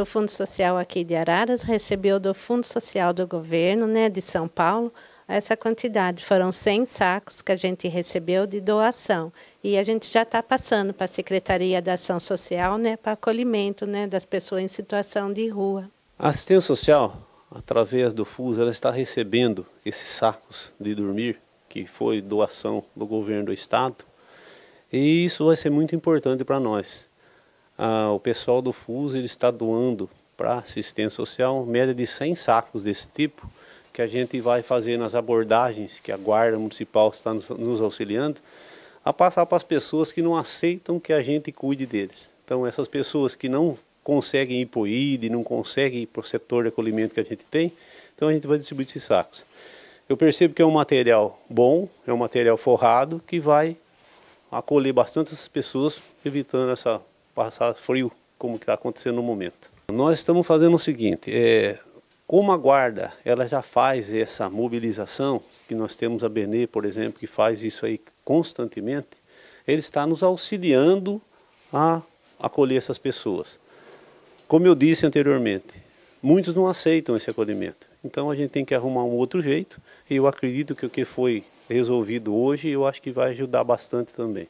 O Fundo Social aqui de Araras recebeu do Fundo Social do Governo né, de São Paulo essa quantidade. Foram 100 sacos que a gente recebeu de doação. E a gente já está passando para a Secretaria da Ação Social né, para acolhimento né, das pessoas em situação de rua. A assistência social, através do FUS, ela está recebendo esses sacos de dormir, que foi doação do governo do Estado. E isso vai ser muito importante para nós ah, o pessoal do FUS ele está doando para assistência social média de 100 sacos desse tipo, que a gente vai fazer nas abordagens que a Guarda Municipal está nos auxiliando, a passar para as pessoas que não aceitam que a gente cuide deles. Então, essas pessoas que não conseguem ir para o IDE, não conseguem ir para o setor de acolhimento que a gente tem, então a gente vai distribuir esses sacos. Eu percebo que é um material bom, é um material forrado, que vai acolher bastante essas pessoas, evitando essa passar frio, como está acontecendo no momento. Nós estamos fazendo o seguinte, é, como a guarda ela já faz essa mobilização, que nós temos a Benê, por exemplo, que faz isso aí constantemente, ele está nos auxiliando a acolher essas pessoas. Como eu disse anteriormente, muitos não aceitam esse acolhimento. Então a gente tem que arrumar um outro jeito e eu acredito que o que foi resolvido hoje, eu acho que vai ajudar bastante também.